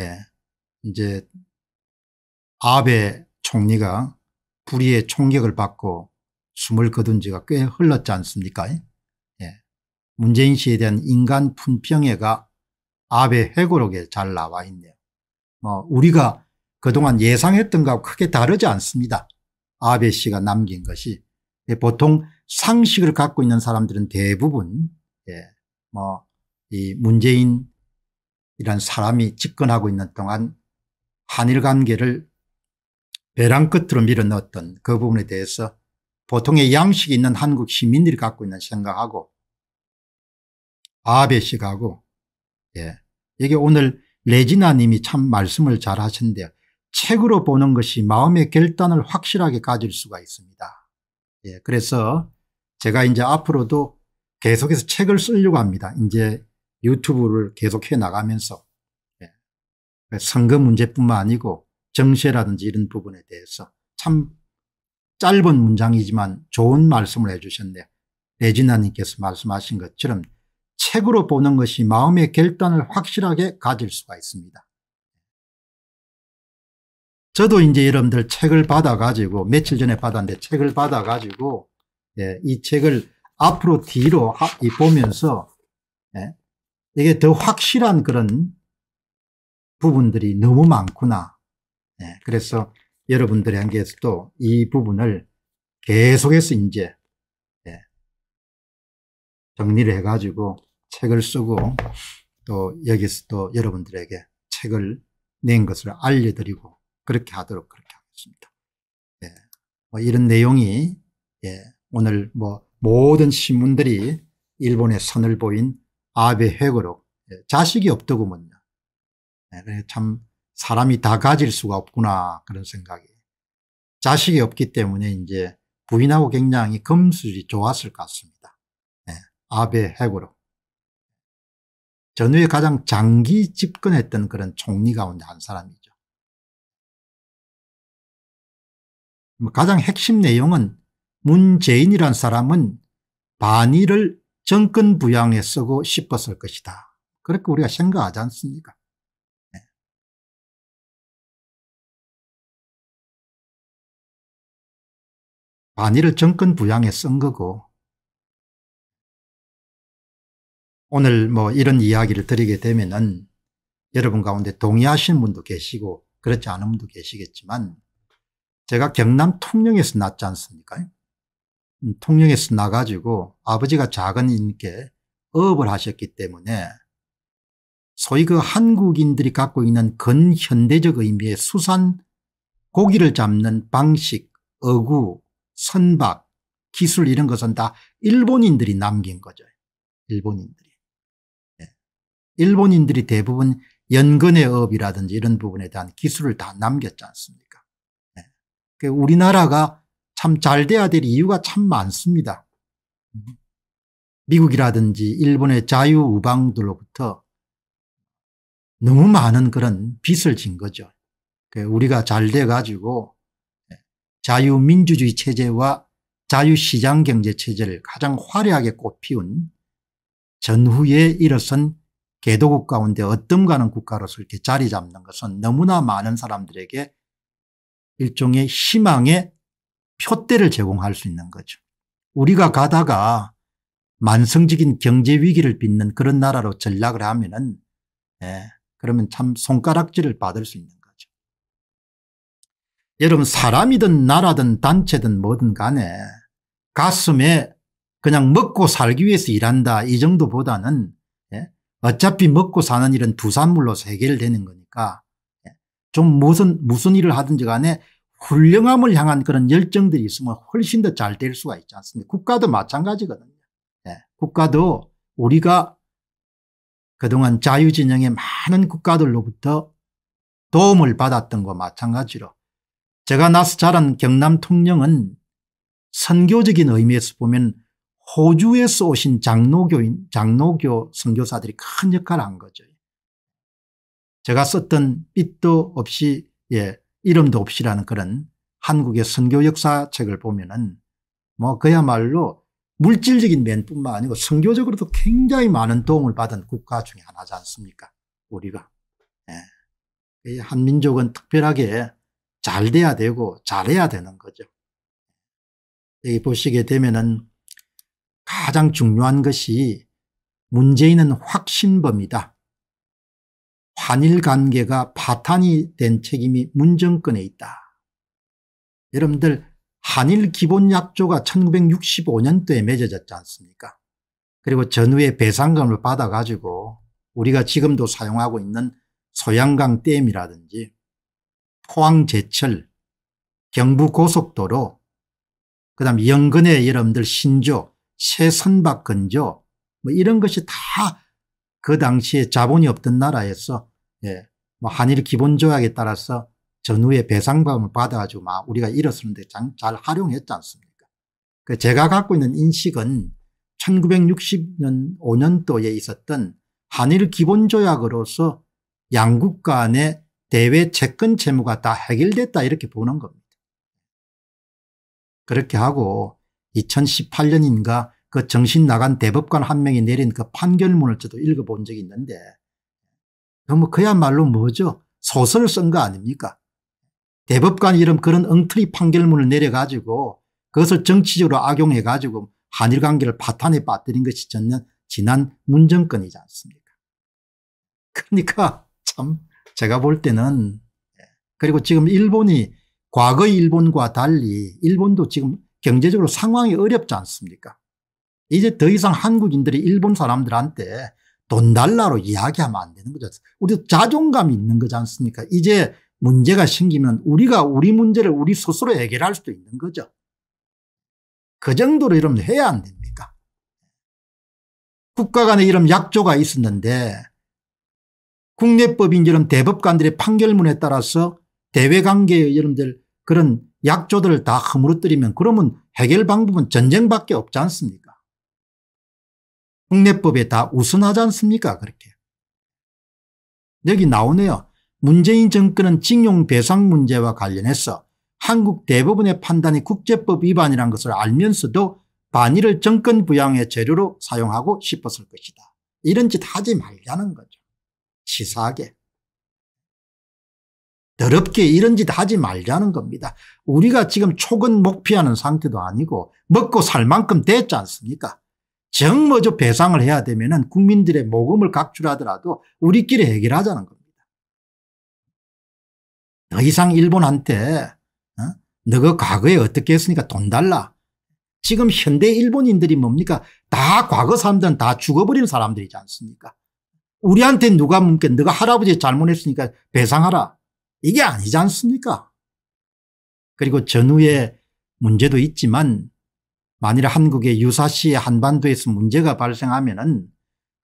예. 이제 아베 총리가 불의의 총격을 받고 숨을 거둔 지가 꽤 흘렀지 않습니까? 예. 문재인 씨에 대한 인간 품평회가 아베 회고록에 잘 나와 있네요. 뭐 우리가 그동안 예상했던 것과 크게 다르지 않습니다. 아베 씨가 남긴 것이 예, 보통 상식을 갖고 있는 사람들은 대부분 예, 뭐이 문재인 이란 사람이 집권하고 있는 동안 한일 관계를 배랑 끝으로 밀어넣었던 그 부분에 대해서 보통의 양식이 있는 한국 시민들이 갖고 있는 생각하고 아베식하고 예. 이게 오늘 레지나 님이 참 말씀을 잘하셨는데요 책으로 보는 것이 마음의 결단을 확실하게 가질 수가 있습니다. 예. 그래서 제가 이제 앞으로도 계속해서 책을 쓰려고 합니다. 이제 유튜브를 계속해 나가면서 예, 그 선거 문제뿐만 아니고 정세라든지 이런 부분에 대해서 참 짧은 문장이지만 좋은 말씀을 해 주셨네요. 레지나님께서 말씀하신 것처럼 책으로 보는 것이 마음의 결단을 확실하게 가질 수가 있습니다. 저도 이제 여러분들 책을 받아가지고 며칠 전에 받았는데 책을 받아가지고 예, 이 책을 앞으로 뒤로 보면서 이게 더 확실한 그런 부분들이 너무 많구나. 네, 그래서 여러분들에게서도이 부분을 계속해서 이제 네, 정리를 해가지고 책을 쓰고 또 여기서 또 여러분들에게 책을 낸 것을 알려드리고 그렇게 하도록 그렇게 하겠습니다. 네, 뭐 이런 내용이 오늘 뭐 모든 신문들이 일본의 선을 보인 아베 핵으로 예, 자식이 없더구먼요. 네, 참 사람이 다 가질 수가 없구나 그런 생각이. 자식이 없기 때문에 이제 부인하고 굉장히 금술이 좋았을 것 같습니다. 네, 아베 핵으로. 전후에 가장 장기 집권했던 그런 총리 가운데 한 사람이죠. 뭐 가장 핵심 내용은 문재인이란 사람은 반일을 정권 부양에 쓰고 싶었을 것이다. 그렇게 우리가 생각하지 않습니까? 네. 반일을 정권 부양에 쓴 거고 오늘 뭐 이런 이야기를 드리게 되면은 여러분 가운데 동의하시는 분도 계시고 그렇지 않은 분도 계시겠지만 제가 경남 통영에서 났지 않습니까? 음, 통영에서 나가지고 아버지가 작은 인께 어업을 하셨기 때문에 소위 그 한국인들이 갖고 있는 근현대적 의미의 수산 고기를 잡는 방식 어구 선박 기술 이런 것은 다 일본인들이 남긴 거죠. 일본인들이. 예. 일본인들이 대부분 연근의 업이라든지 이런 부분에 대한 기술을 다 남겼지 않습니까 예. 그 우리나라가 참잘 돼야 될 이유가 참 많습니다. 미국이라든지 일본의 자유우방들로부터 너무 많은 그런 빚을 진 거죠. 그 우리가 잘 돼가지고 예, 자유민주주의 체제와 자유시장경제체제를 가장 화려하게 꽃피운 전후에 일어선 개도국 가운데 어떤가는 국가로서 이렇게 자리 잡는 것은 너무나 많은 사람들에게 일종의 희망의 표대를 제공할 수 있는 거죠. 우리가 가다가 만성적인 경제 위기를 빚는 그런 나라로 전락을 하면은 예, 그러면 참 손가락질을 받을 수 있는 거죠. 여러분 사람이든 나라든 단체든 뭐든 간에 가슴에 그냥 먹고 살기 위해서 일한다 이 정도보다는 예, 어차피 먹고 사는 일은 부산물로 세계를 되는 거니까 예, 좀 무슨 무슨 일을 하든지 간에 훌륭함을 향한 그런 열정들이 있으면 훨씬 더 잘 될 수가 있지 않습니까? 국가도 마찬가지거든요. 네. 국가도 우리가 그동안 자유진영의 많은 국가들로부터 도움을 받았던 것 마찬가지로 제가 나서 자란 경남 통영은 선교적인 의미에서 보면 호주에서 오신 장로교인, 장로교 선교사들이 큰 역할을 한 거죠. 제가 썼던 빛도 없이 예, 이름도 없이라는 그런 한국의 선교 역사책을 보면은 뭐 그야말로 물질적인 면뿐만 아니고 선교적으로도 굉장히 많은 도움을 받은 국가 중에 하나지 않습니까? 우리가. 예. 한민족은 특별하게 잘 돼야 되고 잘해야 되는 거죠. 예. 여기 보시게 되면은 가장 중요한 것이 문재인은 확신범이다. 환일 관계가 파탄이 된 책임이 문정권에 있다. 여러분들 한일 기본약조가 1965년도에 맺어졌지 않습니까 그리고 전후에 배상금을 받아가지고 우리가 지금도 사용하고 있는 소양강 댐이라든지 포항 제철 경부 고속도로 그다음 연근의 여러분들 신조 새선박 근조 뭐 이런 것이 다그 당시에 자본이 없던 나라에서 예, 뭐 한일 기본조약에 따라서 전후의 배상금을 받아가지고 막 우리가 잃었었는데 잘 활용했지 않습니까? 그 제가 갖고 있는 인식은 1960년 5년도에 있었던 한일 기본조약으로서 양국 간의 대외 채권 채무가 다 해결됐다 이렇게 보는 겁니다. 그렇게 하고 2018년인가 그 정신 나간 대법관 한 명이 내린 그 판결문을 저도 읽어본 적이 있는데 그뭐 그야말로 뭐죠 소설을 쓴 거 아닙니까 대법관 이름 그런 엉터리 판결문을 내려가지고 그것을 정치적으로 악용해가지고 한일 관계를 파탄에 빠뜨린 것이 전년 지난 문정권이지 않습니까 그러니까 참 제가 볼 때는 예. 그리고 지금 일본이 과거 의 일본과 달리 일본도 지금 경제적으로 상황이 어렵지 않습니까 이제 더 이상 한국인들이 일본 사람들한테 돈 달라로 이야기하면 안 되는 거죠. 우리도 자존감이 있는 거지 않습니까? 이제 문제가 생기면 우리가 우리 문제를 우리 스스로 해결할 수도 있는 거죠. 그 정도로 이러면 해야 안 됩니까? 국가 간에 이런 약조가 있었는데 국내법인 이런 대법관들의 판결문에 따라서 대외관계의 여러분들 그런 약조들을 다 허물어뜨리면 그러면 해결 방법은 전쟁밖에 없지 않습니까? 국내법에 다 우선하지 않습니까 그렇게. 여기 나오네요. 문재인 정권은 징용배상 문제와 관련해서 한국 대법원의 판단이 국제법 위반이란 것을 알면서도 반의를 정권 부양의 재료로 사용하고 싶었을 것이다. 이런 짓 하지 말자는 거죠. 치사하게. 더럽게 이런 짓 하지 말자는 겁니다. 우리가 지금 촉은 목피하는 상태도 아니고 먹고 살 만큼 됐지 않습니까? 정뭐저 배상을 해야 되면은 국민들의 모금을 각출하더라도 우리끼리 해결하자는 겁니다. 더 이상 일본한테 어? 너가 과거에 어떻게 했으니까 돈 달라. 지금 현대 일본인들이 뭡니까 다 과거 사람들은 다 죽어버린 사람들이지 않습니까 우리한테 누가 묻게 너가 할아버지 잘못했으니까 배상하라 이게 아니지 않습니까 그리고 전후에 문제도 있지만 만일 한국의 유사시에 한반도에서 문제가 발생하면 은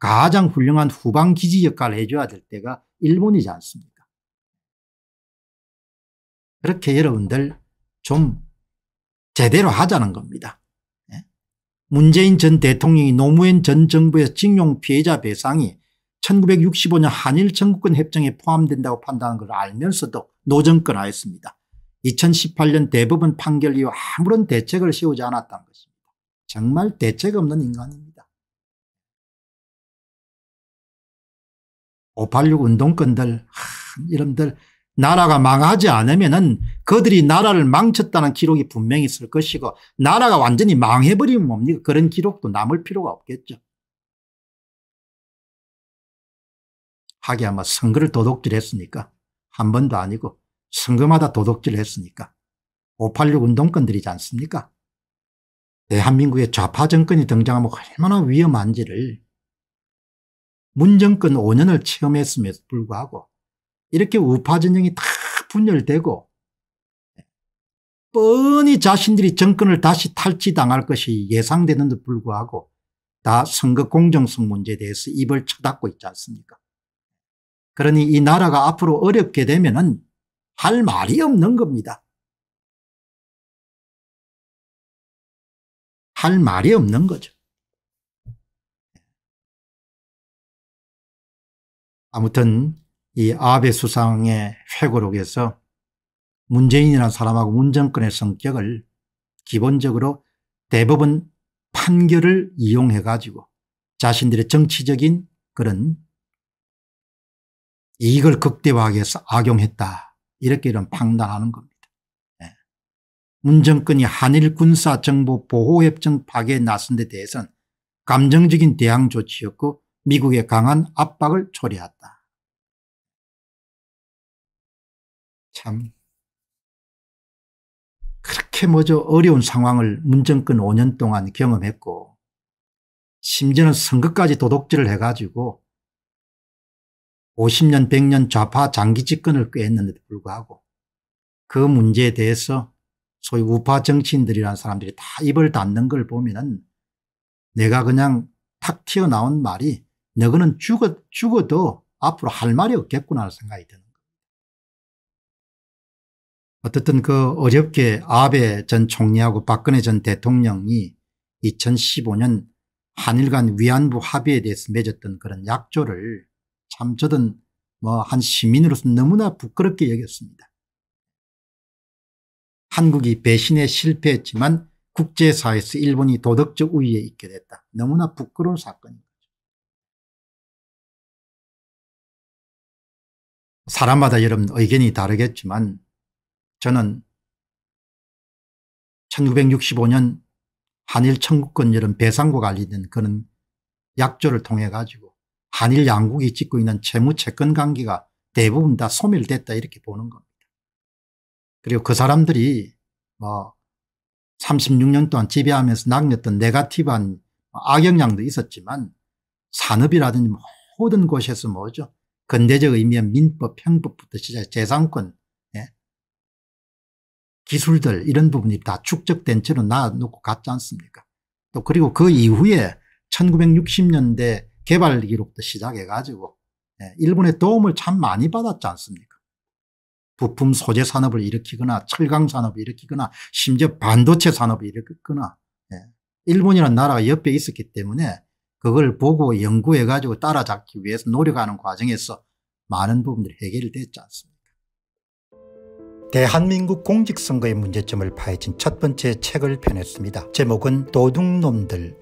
가장 훌륭한 후방기지 역할을 해줘야 될 때가 일본이지 않습니까 그렇게 여러분들 좀 제대로 하자는 겁니다. 예? 문재인 전 대통령이 노무현 전 정부에서 징용 피해자 배상이 1965년 한일 청구권 협정에 포함된다고 판단한 걸 알면서도 노정권 하였습니다. 2018년 대법원 판결 이후 아무런 대책을 세우지 않았다는 것입니다. 정말 대책 없는 인간입니다. 586 운동권들, 하, 이름들 나라가 망하지 않으면은 그들이 나라를 망쳤다는 기록이 분명히 있을 것이고 나라가 완전히 망해버리면 뭡니까? 그런 기록도 남을 필요가 없겠죠. 하게 아마 뭐 선거를 도둑질 했으니까 한 번도 아니고 선거마다 도둑질 했으니까 586 운동권들이지 않습니까? 대한민국의 네, 좌파 정권이 등장하면 얼마나 위험한지를 문정권 5년을 체험했음에도 불구하고 이렇게 우파 진영이 다 분열되고 뻔히 자신들이 정권을 다시 탈취당할 것이 예상되는데 불구하고 다 선거 공정성 문제에 대해서 입을 쳐닫고 있지 않습니까 그러니 이 나라가 앞으로 어렵게 되면 은할 말이 없는 겁니다 할 말이 없는 거죠. 아무튼 이 아베 수상의 회고록에서 문재인이라는 사람하고 문정권의 성격을 기본적으로 대법원 판결을 이용해 가지고 자신들의 정치적인 그런 이익을 극대화하기 위해서 악용했다 이렇게 이런 판단하는 겁니다. 문정권이 한일 군사정보보호협정 파괴에 나선 데 대해선 감정적인 대항 조치였고 미국의 강한 압박을 초래했다. 참 그렇게 먼저 어려운 상황을 문정권 5년 동안 경험했고 심지어는 선거까지 도둑질을 해가지고 50년 100년 좌파 장기 집권을 꾀했는데도 불구하고 그 문제에 대해서 소위 우파 정치인들이라는 사람들이 다 입을 닫는 걸 보면은 내가 그냥 탁 튀어나온 말이 너그는 죽어, 죽어도 앞으로 할 말이 없겠구나 하는 생각이 드는 겁예요 어쨌든 그 어렵게 아베 전 총리하고 박근혜 전 대통령이 2015년 한일 간 위안부 합의에 대해서 맺었던 그런 약조를 참 저든 뭐 한 시민으로서 너무나 부끄럽게 여겼습니다. 한국이 배신에 실패했지만 국제사회에서 일본이 도덕적 우위에 있게 됐다. 너무나 부끄러운 사건입니다. 사람마다 여러분 의견이 다르겠지만 저는 1965년 한일 청구권 여름 배상과 관리된 그런 약조를 통해 가지고 한일 양국이 짓고 있는 채무 채권 관계가 대부분 다 소멸됐다 이렇게 보는 겁니다. 그리고 그 사람들이 뭐 36년 동안 지배하면서 낙렸던 네가티브한 악영향도 있었지만 산업이라든지 모든 곳에서 뭐죠? 근대적 의미의 민법, 형법부터 시작 해 재산권, 예? 기술들 이런 부분이 다 축적된 채로 놔놓고 갔지 않습니까? 또 그리고 그 이후에 1960년대 개발 기록부터 시작해가지고 예? 일본의 도움을 참 많이 받았지 않습니까? 부품 소재 산업을 일으키거나 철강 산업을 일으키거나 심지어 반도체 산업을 일으켰거나 예. 일본이라는 나라가 옆에 있었기 때문에 그걸 보고 연구해 가지고 따라잡기 위해서 노력하는 과정에서 많은 부분들이 해결됐지 않습니까 대한민국 공직선거의 문제점을 파헤친 첫 번째 책을 펴냈습니다. 제목은 도둑놈들